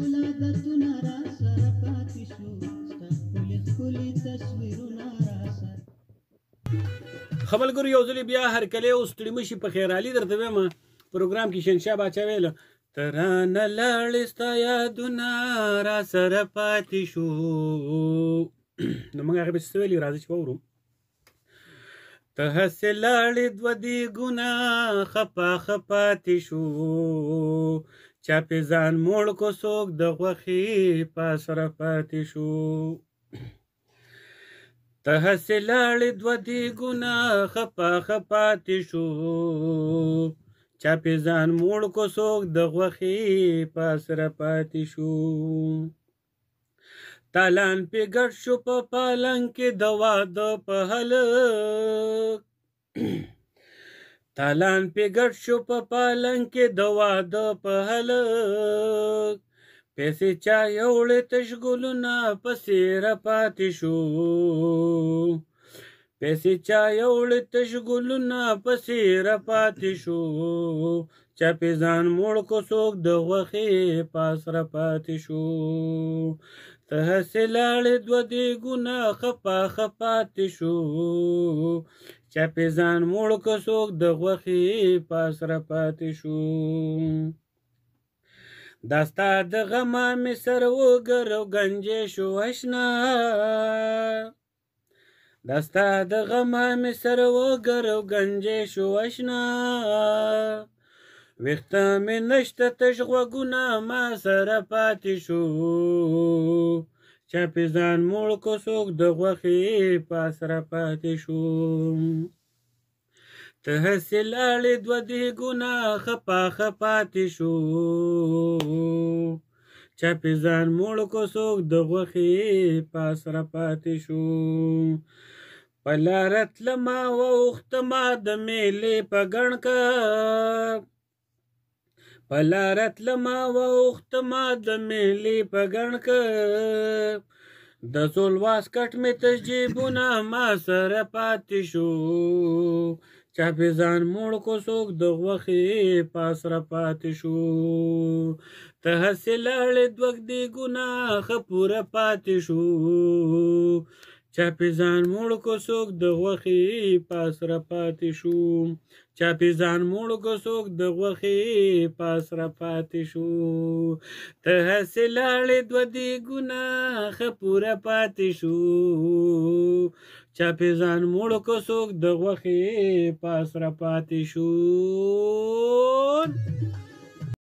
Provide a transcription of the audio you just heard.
ولادتونه را سره پاتې شو ستا ښکلي ښکلي تصویرونه را سره خبرګر یو ځلې بیا هر کله او ستړي مشي په خیرالي درته ویم پروګرام کې شنشا باچا ویل ترانه لړې ستا یادونه را سره پاتې شو نو موږ هغه به څه ویلي راځي چې واورو ته هسې لاړې دوه دېګونه خپه خپه تې شو چاپې ځان موړ کو څوک د غوښې په سره پاتې شو ته هسې لاړې دوه دی ګونه خپه خپاتې شو چاپې ځان موړ کو څوک د غوښې په سره پاتې شو تالان پې ګډ شو په پالنګ کې د واده په هلک تالان پی ګډ شو په پالنګ کې د واده په هلک پیسې چا یوړې تش ګلونه پسې را پاتې شو پیسې چا یوړې تش ګلونه پسې را پاتې شو چا پی ځان موړ کو څوک د غوښې پاس را پاتې شو ته هسې لاړې دوه دېګونه خپا خپاتې شو چاپېزان موړ که څوک د غوښې پاس را پاتې شو داستا د غمه مې سر وګر او گنجې شو اشنا داستا د غمه مې سر وګر او گنجې شو اشنا ویخته مې نشته تش غوږونه ما سره پاتې شو چاپې ځان موړ کو څوک د غوښې پاس را پاتې شو ته هسې لاړې دوه دې ګونه خپا خپاتې شو چاپې ځان موړ کو څوک د غوښې پاس را پاتې شو په لاره تلمه واوښتمه د میلې په ګڼ که په لاره تلمه واوښتمه د میلې په ګڼ د زول واسکټ مې تش جیبونه ما سره پاتې شو چاپې ځان موړ کو څوک د غوښې پاس را پاتې شو ته هسې لاړې دوږدې ګناه ښه پوره پاتې شو چاپېزان موړ کو څوک د غوښې پاس را پاتې شو چاپېزان موړ کو څوک د غوښې پاس را پاتې شو ته هسې لاړې دوه دې ګناه ښه پوره پاتې شو چاپېزان موړ کو څوک د غوښې پاس را پاتې شو